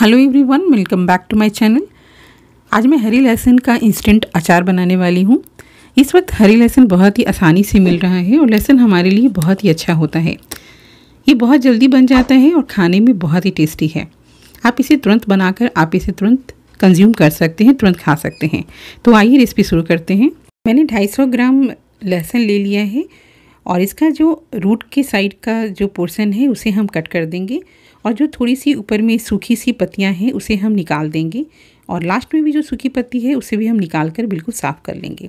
hello everyone welcome back to my channel आज मैं हरी लहसुन का इंस्टेंट अचार बनाने वाली हूँ इस वक्त हरी लहसुन बहुत ही आसानी से मिल रहा है और लहसुन हमारे लिए बहुत ही अच्छा होता है ये बहुत जल्दी बन जाता है और खाने में बहुत ही टेस्टी है आप इसे तुरंत बनाकर आप इसे तुरंत कंज्यूम कर सकते हैं तुरंत खा सकते हैं तो आइए रेसिपी शुरू करते हैं मैंने ढाई ग्राम लहसुन ले लिया है और इसका जो रूट के साइड का जो पोर्सन है उसे हम कट कर देंगे और जो थोड़ी सी ऊपर में सूखी सी पत्तियाँ हैं उसे हम निकाल देंगे और लास्ट में भी जो सूखी पत्ती है उसे भी हम निकाल कर बिल्कुल साफ़ कर लेंगे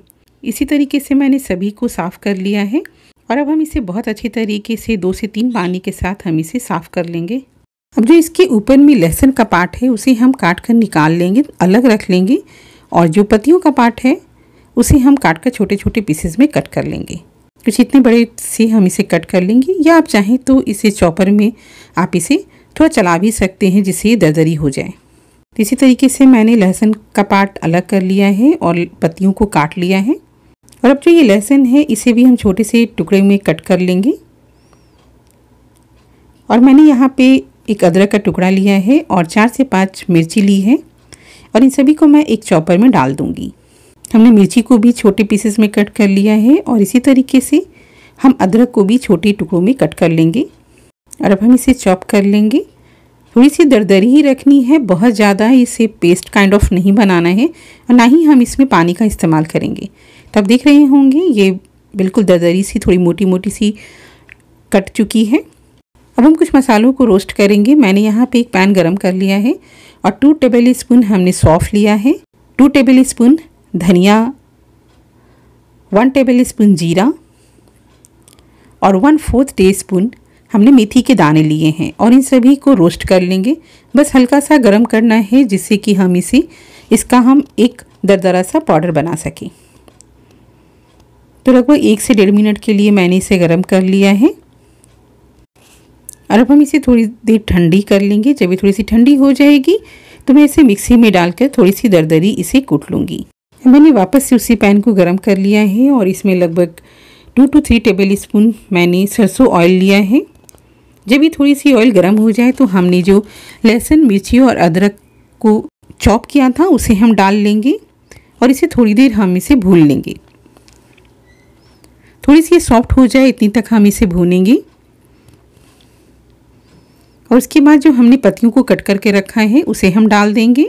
इसी तरीके से मैंने सभी को साफ़ कर लिया है और अब हम इसे बहुत अच्छे तरीके से दो से तीन पानी के साथ हम इसे साफ़ कर लेंगे अब जो इसके ऊपर में लहसुन का पार्ट है उसे हम काट कर निकाल लेंगे अलग रख लेंगे और जो पत्तियों का पार्ट है उसे हम काट कर छोटे छोटे पीसेस में कट कर लेंगे कुछ इतने बड़े से हम इसे कट कर लेंगे या आप चाहें तो इसे चॉपर में आप इसे तो चला भी सकते हैं जिससे ये दरदरी हो जाए इसी तरीके से मैंने लहसुन का पार्ट अलग कर लिया है और पत्तियों को काट लिया है और अब जो ये लहसुन है इसे भी हम छोटे से टुकड़े में कट कर लेंगे और मैंने यहाँ पे एक अदरक का टुकड़ा लिया है और चार से पाँच मिर्ची ली है और इन सभी को मैं एक चॉपर में डाल दूँगी हमने मिर्ची को भी छोटे पीसेस में कट कर लिया है और इसी तरीके से हम अदरक को भी छोटे टुकड़ों में कट कर लेंगे और अब हम इसे चॉप कर लेंगे थोड़ी सी दरदरी ही रखनी है बहुत ज़्यादा इसे पेस्ट काइंड ऑफ नहीं बनाना है और ना ही हम इसमें पानी का इस्तेमाल करेंगे तो देख रहे होंगे ये बिल्कुल दरदरी सी थोड़ी मोटी मोटी सी कट चुकी है अब हम कुछ मसालों को रोस्ट करेंगे मैंने यहाँ पे एक पैन गरम कर लिया है और टू टेबल स्पून हमने सौफ लिया है टू टेबल स्पून धनिया वन टेबल स्पून जीरा और वन फोर्थ टी स्पून हमने मेथी के दाने लिए हैं और इन सभी को रोस्ट कर लेंगे बस हल्का सा गर्म करना है जिससे कि हम इसे इसका हम एक दरदरा सा पाउडर बना सकें तो लगभग एक से डेढ़ मिनट के लिए मैंने इसे गर्म कर लिया है और अब हम इसे थोड़ी देर ठंडी कर लेंगे जब ये थोड़ी सी ठंडी हो जाएगी तो मैं इसे मिक्सी में डालकर थोड़ी सी दरदरी इसे कूट लूँगी मैंने वापस से उसी पैन को गर्म कर लिया है और इसमें लगभग two two three tablespoon मैंने सरसों ऑयल लिया है जब ये थोड़ी सी ऑयल गर्म हो जाए तो हमने जो लहसुन मिर्ची और अदरक को चॉप किया था उसे हम डाल लेंगे और इसे थोड़ी देर हम इसे भून लेंगे थोड़ी सी ये सॉफ्ट हो जाए इतनी तक हम इसे भूनेंगे और उसके बाद जो हमने पत्तियों को कट करके रखा है उसे हम डाल देंगे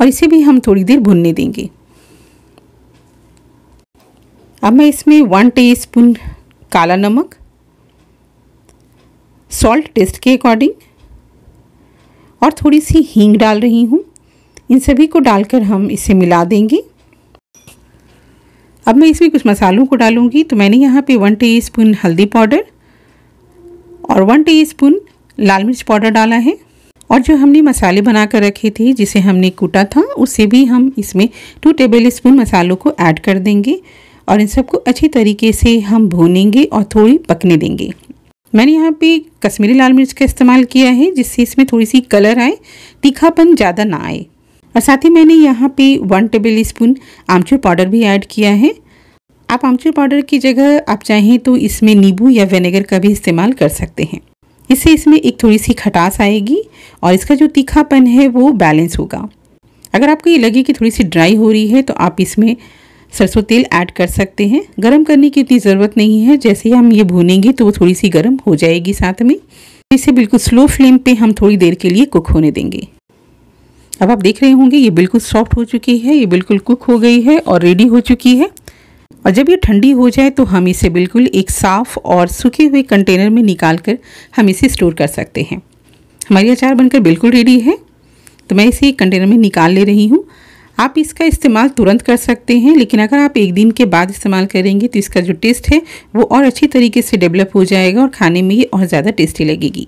और इसे भी हम थोड़ी देर भुनने देंगे अब मैं इसमें वन टीस्पून काला नमक सॉल्ट टेस्ट के अकॉर्डिंग और थोड़ी सी हींग डाल रही हूँ इन सभी को डालकर हम इसे मिला देंगे अब मैं इसमें कुछ मसालों को डालूंगी तो मैंने यहाँ पे वन टी स्पून हल्दी पाउडर और वन टी स्पून लाल मिर्च पाउडर डाला है और जो हमने मसाले बना कर रखे थे जिसे हमने कूटा था उसे भी हम इसमें टू टेबल स्पून मसालों को ऐड कर देंगे और इन सबको अच्छी तरीके से हम भूनेंगे और थोड़ी पकने देंगे मैंने यहाँ पे कश्मीरी लाल मिर्च का इस्तेमाल किया है जिससे इसमें थोड़ी सी कलर आए तीखापन ज़्यादा ना आए और साथ ही मैंने यहाँ पे वन टेबल स्पून आमचूर पाउडर भी ऐड किया है आप आमचूर पाउडर की जगह आप चाहें तो इसमें नींबू या वेनेगर का भी इस्तेमाल कर सकते हैं इससे इसमें एक थोड़ी सी खटास आएगी और इसका जो तीखापन है वो बैलेंस होगा अगर आपको ये लगे कि थोड़ी सी ड्राई हो रही है तो आप इसमें सरसों तेल ऐड कर सकते हैं गर्म करने की इतनी ज़रूरत नहीं है जैसे ही हम ये भूनेंगे तो वो थोड़ी सी गर्म हो जाएगी साथ में इसे बिल्कुल स्लो फ्लेम पे हम थोड़ी देर के लिए कुक होने देंगे अब आप देख रहे होंगे ये बिल्कुल सॉफ्ट हो चुकी है ये बिल्कुल कुक हो गई है और रेडी हो चुकी है और जब ये ठंडी हो जाए तो हम इसे बिल्कुल एक साफ़ और सूखे हुए कंटेनर में निकाल कर हम इसे स्टोर कर सकते हैं हमारी अचार बनकर बिल्कुल रेडी है तो मैं इसे एक कंटेनर में निकाल ले रही हूँ आप इसका इस्तेमाल तुरंत कर सकते हैं लेकिन अगर आप एक दिन के बाद इस्तेमाल करेंगे तो इसका जो टेस्ट है वो और अच्छी तरीके से डेवलप हो जाएगा और खाने में ये और ज़्यादा टेस्टी लगेगी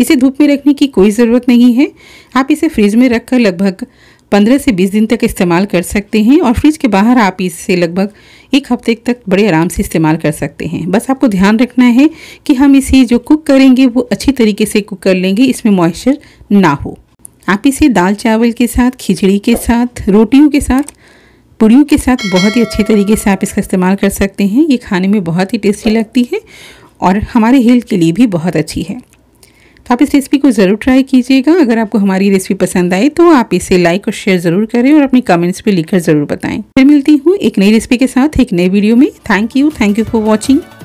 इसे धूप में रखने की कोई ज़रूरत नहीं है आप इसे फ्रिज में रखकर लगभग 15 से 20 दिन तक इस्तेमाल कर सकते हैं और फ्रिज के बाहर आप इसे लगभग एक हफ्ते तक बड़े आराम से इस्तेमाल कर सकते हैं बस आपको ध्यान रखना है कि हम इसे जो कुक करेंगे वो अच्छी तरीके से कुक कर लेंगे इसमें मॉइस्चर ना हो आप इसे दाल चावल के साथ खिचड़ी के साथ रोटियों के साथ पूड़ियों के साथ बहुत ही अच्छे तरीके से आप इसका इस्तेमाल कर सकते हैं ये खाने में बहुत ही टेस्टी लगती है और हमारे हेल्थ के लिए भी बहुत अच्छी है तो आप इस रेसिपी को ज़रूर ट्राई कीजिएगा अगर आपको हमारी रेसिपी पसंद आए तो आप इसे लाइक और शेयर ज़रूर करें और अपने कमेंट्स पर लिखकर ज़रूर बताएं फिर मिलती हूँ एक नई रेसिपी के साथ एक नए वीडियो में thank you thank you for watching